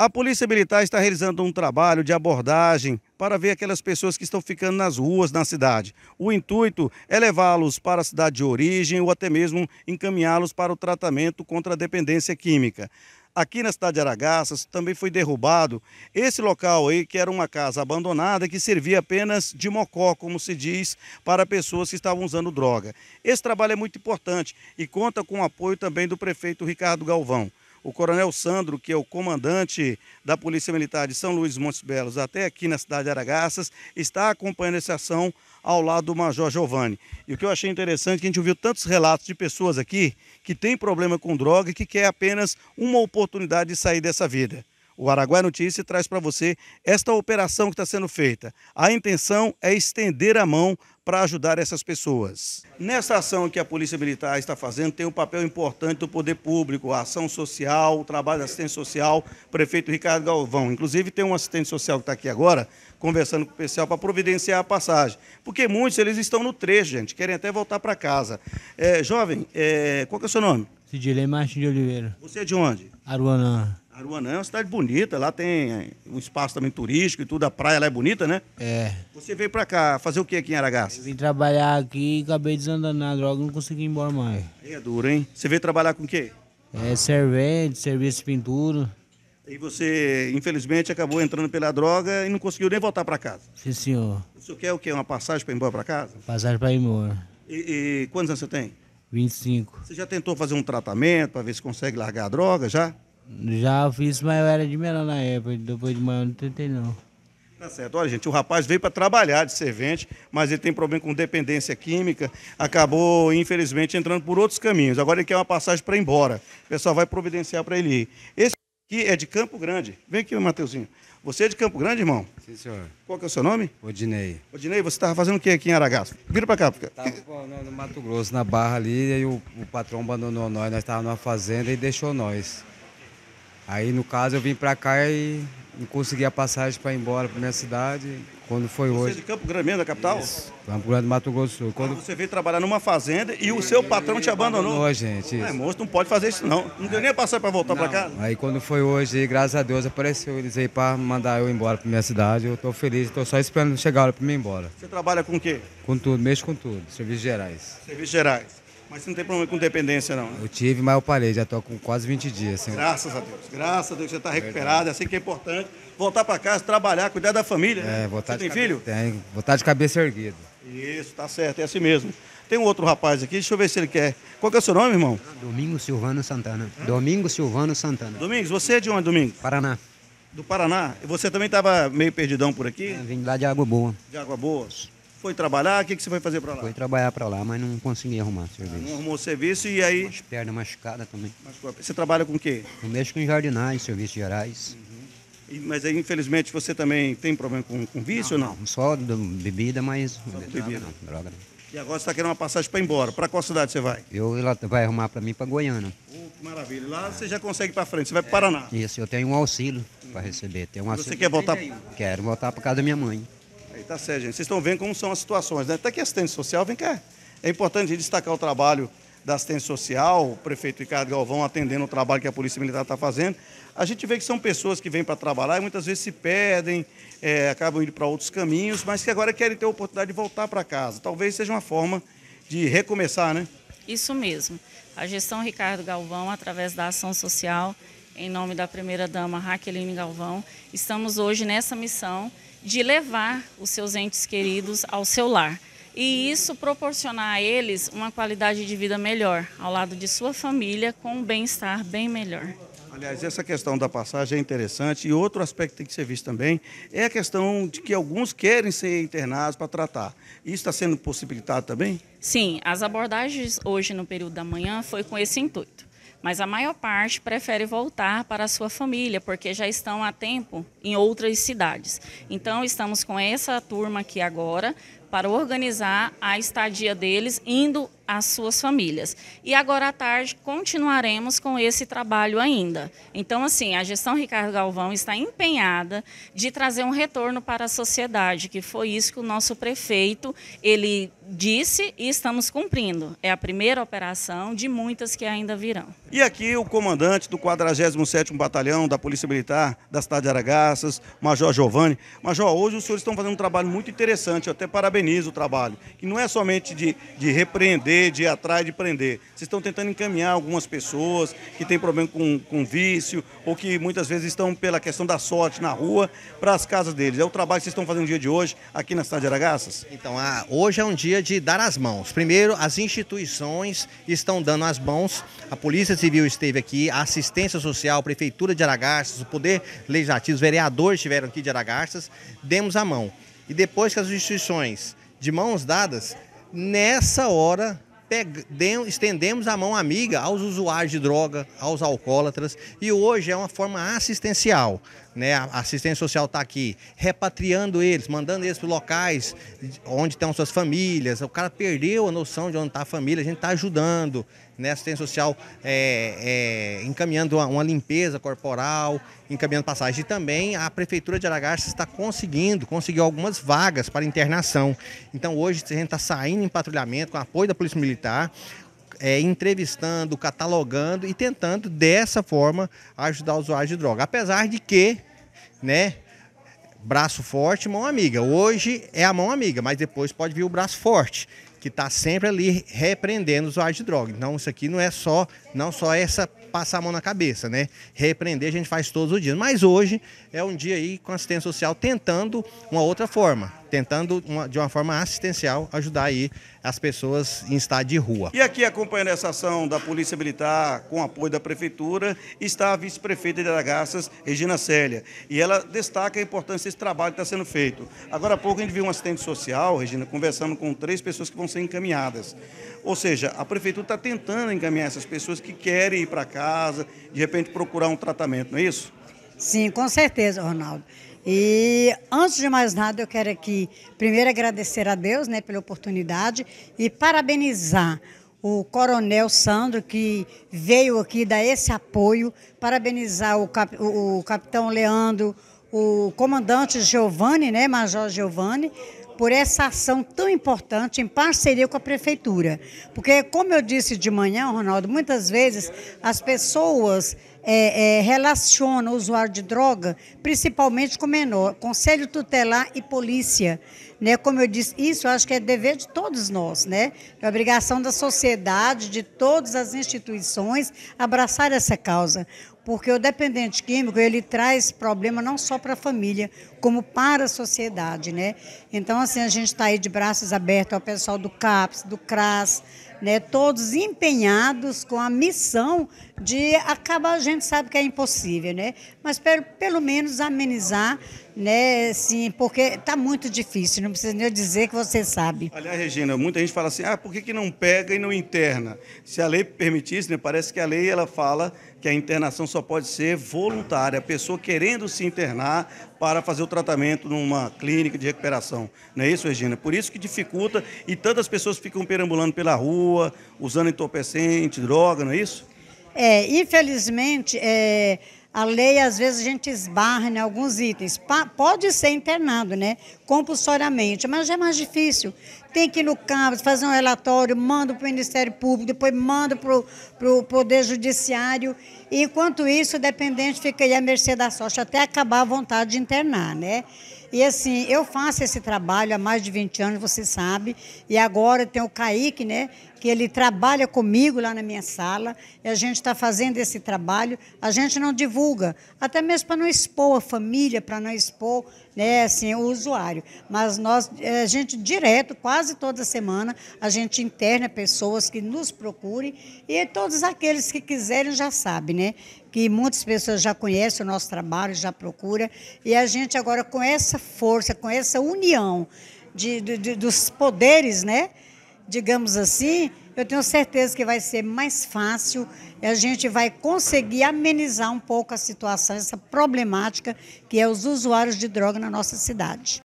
A Polícia Militar está realizando um trabalho de abordagem para ver aquelas pessoas que estão ficando nas ruas na cidade. O intuito é levá-los para a cidade de origem ou até mesmo encaminhá-los para o tratamento contra a dependência química. Aqui na cidade de Aragaças também foi derrubado esse local aí, que era uma casa abandonada que servia apenas de mocó, como se diz, para pessoas que estavam usando droga. Esse trabalho é muito importante e conta com o apoio também do prefeito Ricardo Galvão o Coronel Sandro, que é o comandante da Polícia Militar de São Luís Montes Belos, até aqui na cidade de Aragaças, está acompanhando essa ação ao lado do Major Giovanni. E o que eu achei interessante é que a gente ouviu tantos relatos de pessoas aqui que têm problema com droga e que quer apenas uma oportunidade de sair dessa vida. O Araguai Notícia traz para você esta operação que está sendo feita. A intenção é estender a mão para ajudar essas pessoas. Nessa ação que a Polícia Militar está fazendo, tem um papel importante do poder público, a ação social, o trabalho da assistência social, prefeito Ricardo Galvão. Inclusive, tem um assistente social que está aqui agora, conversando com o pessoal para providenciar a passagem. Porque muitos, eles estão no trecho, gente, querem até voltar para casa. É, jovem, é, qual que é o seu nome? Sidilei Martins de Oliveira. Você é de onde? Aruanã. Aruanã é uma cidade bonita, lá tem eh, um espaço também turístico e tudo, a praia lá é bonita, né? É. Você veio pra cá fazer o que aqui em Aragaça? vim trabalhar aqui e acabei desandando na droga, não consegui ir embora mais. Aí é duro, hein? Você veio trabalhar com o quê? É, servente, serviço de pintura. E você, infelizmente, acabou entrando pela droga e não conseguiu nem voltar para casa? Sim, senhor. O senhor quer o quê? Uma passagem para ir embora para casa? Passagem para ir embora. E, e quantos anos você tem? 25. Você já tentou fazer um tratamento para ver se consegue largar a droga já? Já fiz, mas eu era de menor na época, depois de maior não tentei não. Tá certo. Olha, gente, o rapaz veio para trabalhar de servente, mas ele tem problema com dependência química, acabou, infelizmente, entrando por outros caminhos. Agora ele quer uma passagem para ir embora. O pessoal vai providenciar para ele ir. Esse aqui é de Campo Grande. Vem aqui, Mateuzinho. Você é de Campo Grande, irmão? Sim, senhor. Qual que é o seu nome? Odinei. Odinei, você estava fazendo o que aqui em Aragaço? Vira para cá. Estava né, no Mato Grosso, na Barra ali, e o, o patrão abandonou nós, nós estávamos numa fazenda e deixou nós. Aí, no caso, eu vim para cá e não consegui a passagem para ir embora para minha cidade. Quando foi você é hoje. Você é de Campo Grande da capital? Isso, Campo Grande, Mato Grosso Sul. Quando... Ah, você veio trabalhar numa fazenda e o seu patrão te abandonou. Abandonou, gente. Isso. É, moço, não pode fazer isso não. Não deu nem a passagem para voltar para casa? Aí quando foi hoje, graças a Deus, apareceu eles aí para mandar eu embora para minha cidade. Eu estou feliz, estou só esperando chegar a hora para mim ir embora. Você trabalha com o quê? Com tudo, Mesmo com tudo. Serviços gerais. Serviços gerais. Mas você não tem problema com dependência, não? Né? Eu tive, mas eu parei, já estou com quase 20 dias. Graças a Deus, graças a Deus, você está recuperado, é assim que é importante. Voltar para casa, trabalhar, cuidar da família. Né? É, né? voltar você de tem filho? Tem, voltar de cabeça erguida. Isso, tá certo, é assim mesmo. Tem um outro rapaz aqui, deixa eu ver se ele quer. Qual que é o seu nome, irmão? Domingos Silvano Santana. Hã? Domingos Silvano Santana. Domingos, você é de onde, Domingos? Paraná. Do Paraná? E você também estava meio perdidão por aqui? É, vim lá de Água Boa. De Água Boa. Foi trabalhar? O que, que você foi fazer para lá? Foi trabalhar para lá, mas não consegui arrumar serviço. não arrumou serviço e aí. As pernas machucadas também. Você trabalha com o quê? Eu mexo com jardinagem, serviços gerais. Uhum. E, mas aí, infelizmente, você também tem problema com, com vício não, ou não? Só do, bebida, mas. Só bebida. Droga não, droga não. E agora você está querendo uma passagem para ir embora. Para qual cidade você vai? Eu, ela vai arrumar para mim para Goiânia. Oh, que maravilha. Lá é. você já consegue para frente. Você vai para o é, Paraná. Isso, eu tenho um auxílio para receber. Tem um auxílio você quer voltar? Quero voltar para casa da minha mãe. Tá certo, gente. Vocês estão vendo como são as situações, né? Até que assistente social, vem cá. É importante destacar o trabalho da assistência social, o prefeito Ricardo Galvão atendendo o trabalho que a Polícia Militar está fazendo. A gente vê que são pessoas que vêm para trabalhar e muitas vezes se perdem, é, acabam indo para outros caminhos, mas que agora querem ter a oportunidade de voltar para casa. Talvez seja uma forma de recomeçar, né? Isso mesmo. A gestão Ricardo Galvão, através da ação social, em nome da primeira-dama Raqueline Galvão, estamos hoje nessa missão de levar os seus entes queridos ao seu lar. E isso proporcionar a eles uma qualidade de vida melhor, ao lado de sua família, com um bem-estar bem melhor. Aliás, essa questão da passagem é interessante e outro aspecto que tem que ser visto também é a questão de que alguns querem ser internados para tratar. Isso está sendo possibilitado também? Sim, as abordagens hoje no período da manhã foi com esse intuito mas a maior parte prefere voltar para a sua família, porque já estão há tempo em outras cidades. Então, estamos com essa turma aqui agora para organizar a estadia deles indo às suas famílias. E agora à tarde continuaremos com esse trabalho ainda. Então, assim, a gestão Ricardo Galvão está empenhada de trazer um retorno para a sociedade, que foi isso que o nosso prefeito ele disse e estamos cumprindo. É a primeira operação de muitas que ainda virão. E aqui o comandante do 47º Batalhão da Polícia Militar da cidade de Aragaças, Major Giovanni. Major, hoje os senhores estão fazendo um trabalho muito interessante, eu até parabenizo o trabalho, que não é somente de, de repreender prender, de ir atrás de prender. Vocês estão tentando encaminhar algumas pessoas que têm problema com, com vício ou que muitas vezes estão pela questão da sorte na rua para as casas deles. É o trabalho que vocês estão fazendo no dia de hoje aqui na cidade de Aragaças? Então, a, hoje é um dia de dar as mãos. Primeiro, as instituições estão dando as mãos. A Polícia Civil esteve aqui, a Assistência Social, a Prefeitura de Aragaças, o Poder Legislativo, os vereadores estiveram aqui de Aragaças. Demos a mão. E depois que as instituições de mãos dadas, nessa hora estendemos a mão amiga aos usuários de droga, aos alcoólatras, e hoje é uma forma assistencial. Né? A assistência social está aqui repatriando eles, mandando eles para locais onde estão suas famílias. O cara perdeu a noção de onde está a família, a gente está ajudando né, assistência social é, é, encaminhando uma, uma, limpeza corporal, encaminhando passagem. E também a Prefeitura de Aragaças está conseguindo, conseguiu algumas vagas para internação. Então hoje a gente está saindo em patrulhamento com apoio da Polícia Militar, é, entrevistando, catalogando e tentando dessa forma ajudar os usuários de droga. Apesar de que, né, braço forte, mão amiga. Hoje é a mão amiga, mas depois pode vir o braço forte que está sempre ali repreendendo os usuários de droga. Então, isso aqui não é só, não só essa passar a mão na cabeça, né? Repreender a gente faz todos os dias. Mas hoje é um dia aí com assistência social tentando uma outra forma, tentando uma, de uma forma assistencial ajudar aí as pessoas em estado de rua. E aqui acompanhando essa ação da Polícia Militar com apoio da Prefeitura está a vice-prefeita de Aragaças, Regina Célia, e ela destaca a importância desse trabalho que está sendo feito. Agora há pouco a gente viu um assistente social, Regina, conversando com três pessoas que vão ser encaminhadas. Ou seja, a Prefeitura está tentando encaminhar essas pessoas que querem ir para cá casa, de repente procurar um tratamento, não é isso? Sim, com certeza, Ronaldo. E antes de mais nada, eu quero aqui primeiro agradecer a Deus né, pela oportunidade e parabenizar o Coronel Sandro, que veio aqui dar esse apoio, parabenizar o, cap, o, o Capitão Leandro, o comandante Giovanni, né, Major Giovanni, por essa ação tão importante em parceria com a prefeitura. Porque, como eu disse de manhã, Ronaldo, muitas vezes as pessoas é, é, relacionam o usuário de droga principalmente com menor, conselho tutelar e polícia. Né? Como eu disse, isso eu acho que é dever de todos nós, né? é obrigação da sociedade, de todas as instituições, abraçar essa causa. Porque o dependente químico, ele traz problema não só para a família, como para a sociedade, né? Então, assim, a gente está aí de braços abertos ao pessoal do CAPS, do CRAS, né, todos empenhados com a missão de acabar, a gente sabe que é impossível, né, mas pelo, pelo menos amenizar né? Assim, porque está muito difícil, não precisa nem dizer que você sabe. Aliás, Regina, muita gente fala assim, ah, por que, que não pega e não interna? Se a lei permitisse, né, parece que a lei ela fala que a internação só pode ser voluntária, a pessoa querendo se internar para fazer o tratamento numa clínica de recuperação. Não é isso, Regina? Por isso que dificulta e tantas pessoas ficam perambulando pela rua, usando entorpecente, droga, não é isso? É, infelizmente, é, a lei, às vezes, a gente esbarra em alguns itens. pode ser internado, né? Compulsoriamente, mas já é mais difícil. Tem que ir no CAPES, fazer um relatório, manda para o Ministério Público, depois manda para o Poder Judiciário. E, enquanto isso, o dependente fica aí à mercê da sorte, até acabar a vontade de internar, né? E assim, eu faço esse trabalho há mais de 20 anos, você sabe, e agora tem o Kaique, né, que ele trabalha comigo lá na minha sala, e a gente está fazendo esse trabalho, a gente não divulga, até mesmo para não expor a família, para não expor né, assim, o usuário. Mas nós, é, a gente direto, quase toda semana, a gente interna pessoas que nos procurem, e todos aqueles que quiserem já sabem, né? que muitas pessoas já conhecem o nosso trabalho, já procuram, e a gente agora com essa força, com essa união de, de, de, dos poderes, né? digamos assim, eu tenho certeza que vai ser mais fácil e a gente vai conseguir amenizar um pouco a situação, essa problemática que é os usuários de droga na nossa cidade.